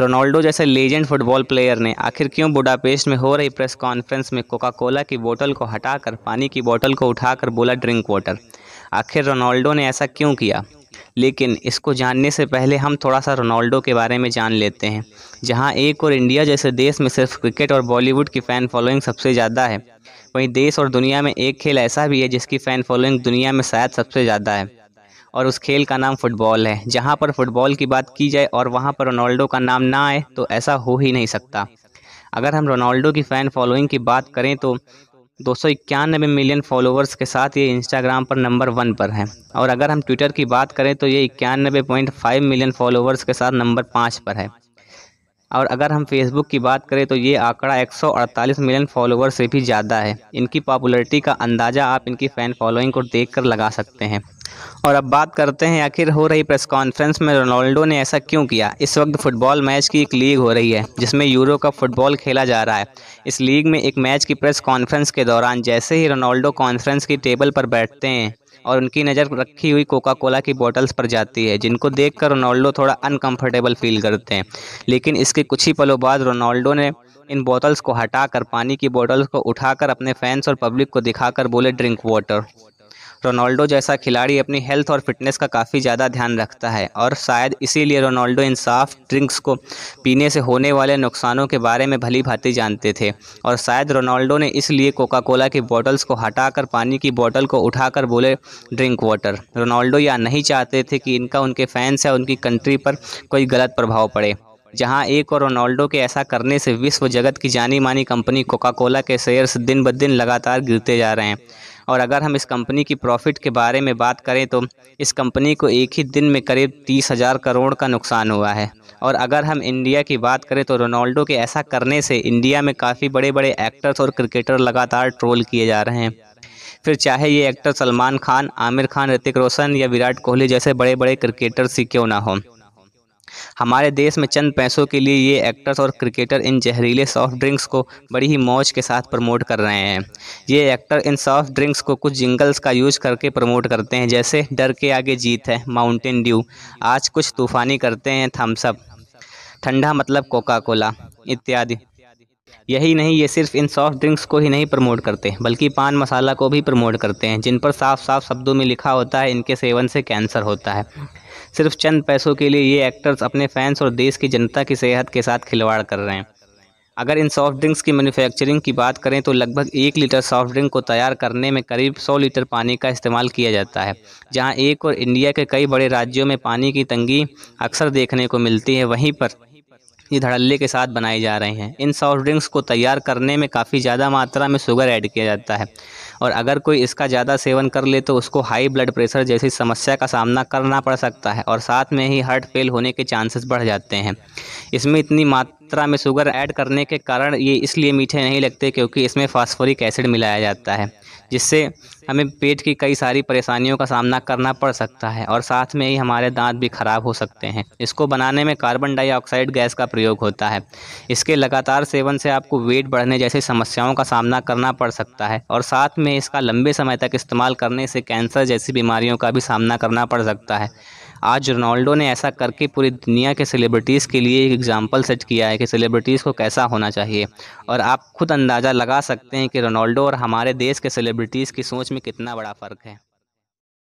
Ronaldo जैसे legend football player ने आखिर क्यों बुडापेस्ट में हो रही प्रेस कॉन्फ्रेंस में कोका कोला की बोतल को हटाकर पानी की बोतल को उठाकर बोला ड्रिंक वाटर आखिर रोनाल्डो ने ऐसा क्यों किया लेकिन इसको जानने से पहले हम थोड़ा सा रोनाल्डो के बारे में जान लेते हैं जहां एक और इंडिया जैसे देश में सिर्फ क्रिकेट और बॉलीवुड की फ़ैन फॉलोइंग सबसे ज़्यादा है वहीं देश और दुनिया में एक खेल ऐसा भी है जिसकी फ़ैन फॉलोइंग दुनिया में शायद सबसे ज़्यादा है और उस खेल का नाम फुटबॉल है जहाँ पर फुटबॉल की बात की जाए और वहाँ पर रोनाल्डो का नाम ना आए तो ऐसा हो ही नहीं सकता अगर हम रोनाल्डो की फ़ैन फॉलोइंग की बात करें तो दो मिलियन फॉलोअर्स के साथ ये इंस्टाग्राम पर नंबर वन पर है और अगर हम ट्विटर की बात करें तो ये इक्यानबे मिलियन फॉलोअर्स के साथ नंबर पाँच पर है और अगर हम फेसबुक की बात करें तो ये आंकड़ा 148 मिलियन फॉलोअर से भी ज़्यादा है इनकी पॉपुलरिटी का अंदाज़ा आप इनकी फ़ैन फॉलोइंग को देख कर लगा सकते हैं और अब बात करते हैं आखिर हो रही प्रेस कॉन्फ्रेंस में रोनाल्डो ने ऐसा क्यों किया इस वक्त फुटबॉल मैच की एक लीग हो रही है जिसमें यूरो का फुटबॉल खेला जा रहा है इस लीग में एक मैच की प्रेस कॉन्फ्रेंस के दौरान जैसे ही रोनाल्डो कॉन्फ्रेंस की टेबल पर बैठते हैं और उनकी नज़र रखी हुई कोका कोला की बॉटल्स पर जाती है जिनको देखकर रोनाल्डो थोड़ा अनकंफर्टेबल फील करते हैं लेकिन इसके कुछ ही पलों बाद रोनाल्डो ने इन बोतल्स को हटाकर पानी की बॉटल्स को उठाकर अपने फैंस और पब्लिक को दिखाकर बोले ड्रिंक वाटर रोनाल्डो जैसा खिलाड़ी अपनी हेल्थ और फिटनेस का काफ़ी ज़्यादा ध्यान रखता है और शायद इसीलिए रोनाल्डो इन साफ ड्रिंक्स को पीने से होने वाले नुकसानों के बारे में भली भांति जानते थे और शायद रोनाल्डो ने इसलिए कोका कोला की बॉटल्स को हटाकर पानी की बॉटल को उठाकर बोले ड्रिंक वाटर रोनाल्डो या नहीं चाहते थे कि इनका उनके फैंस या उनकी कंट्री पर कोई गलत प्रभाव पड़े जहां एक और रोनाल्डो के ऐसा करने से विश्व जगत की जानी मानी कंपनी कोका कोला के शेयर्स दिन ब दिन लगातार गिरते जा रहे हैं और अगर हम इस कंपनी की प्रॉफिट के बारे में बात करें तो इस कंपनी को एक ही दिन में करीब तीस हज़ार करोड़ का नुकसान हुआ है और अगर हम इंडिया की बात करें तो रोनाल्डो के ऐसा करने से इंडिया में काफ़ी बड़े बड़े एक्टर्स और क्रिकेटर लगातार ट्रोल किए जा रहे हैं फिर चाहे ये एक्टर सलमान खान आमिर खान ऋतिक रोशन या विराट कोहली जैसे बड़े बड़े क्रिकेटर्स ही क्यों ना हों हमारे देश में चंद पैसों के लिए ये एक्टर्स और क्रिकेटर इन जहरीले सॉफ्ट ड्रिंक्स को बड़ी ही मौज के साथ प्रमोट कर रहे हैं ये एक्टर इन सॉफ्ट ड्रिंक्स को कुछ जिंगल्स का यूज करके प्रमोट करते हैं जैसे डर के आगे जीत है माउंटेन ड्यू आज कुछ तूफानी करते हैं थम्सअप ठंडा मतलब कोका कोला इत्यादि यही नहीं ये सिर्फ इन सॉफ्ट ड्रिंक्स को ही नहीं प्रमोट करते बल्कि पान मसाला को भी प्रमोट करते हैं जिन पर साफ साफ शब्दों में लिखा होता है इनके सेवन से कैंसर होता है सिर्फ चंद पैसों के लिए ये एक्टर्स अपने फैंस और देश की जनता की सेहत के साथ खिलवाड़ कर रहे हैं अगर इन सॉफ्ट ड्रिंक्स की मैन्युफैक्चरिंग की बात करें तो लगभग एक लीटर सॉफ्ट ड्रिंक को तैयार करने में करीब 100 लीटर पानी का इस्तेमाल किया जाता है जहां एक और इंडिया के कई बड़े राज्यों में पानी की तंगी अक्सर देखने को मिलती है वहीं पर ये धड़ल्ले के साथ बनाए जा रहे हैं इन सॉफ्ट ड्रिंक्स को तैयार करने में काफ़ी ज़्यादा मात्रा में शुगर ऐड किया जाता है और अगर कोई इसका ज़्यादा सेवन कर ले तो उसको हाई ब्लड प्रेशर जैसी समस्या का सामना करना पड़ सकता है और साथ में ही हार्ट फेल होने के चांसेस बढ़ जाते हैं इसमें इतनी मात मात्रा में शुगर ऐड करने के कारण ये इसलिए मीठे नहीं लगते क्योंकि इसमें फास्फोरिक एसिड मिलाया जाता है जिससे हमें पेट की कई सारी परेशानियों का सामना करना पड़ सकता है और साथ में ही हमारे दांत भी ख़राब हो सकते हैं इसको बनाने में कार्बन डाइऑक्साइड गैस का प्रयोग होता है इसके लगातार सेवन से आपको वेट बढ़ने जैसी समस्याओं का सामना करना पड़ सकता है और साथ में इसका लंबे समय तक इस्तेमाल करने से कैंसर जैसी बीमारियों का भी सामना करना पड़ सकता है आज रोनाल्डो ने ऐसा करके पूरी दुनिया के सेलिब्रिटीज़ के लिए एक एग्ज़ाम्पल सेट किया है कि सेलिब्रिटीज़ को कैसा होना चाहिए और आप खुद अंदाज़ा लगा सकते हैं कि रोनाल्डो और हमारे देश के सेलिब्रिटीज़ की सोच में कितना बड़ा फ़र्क है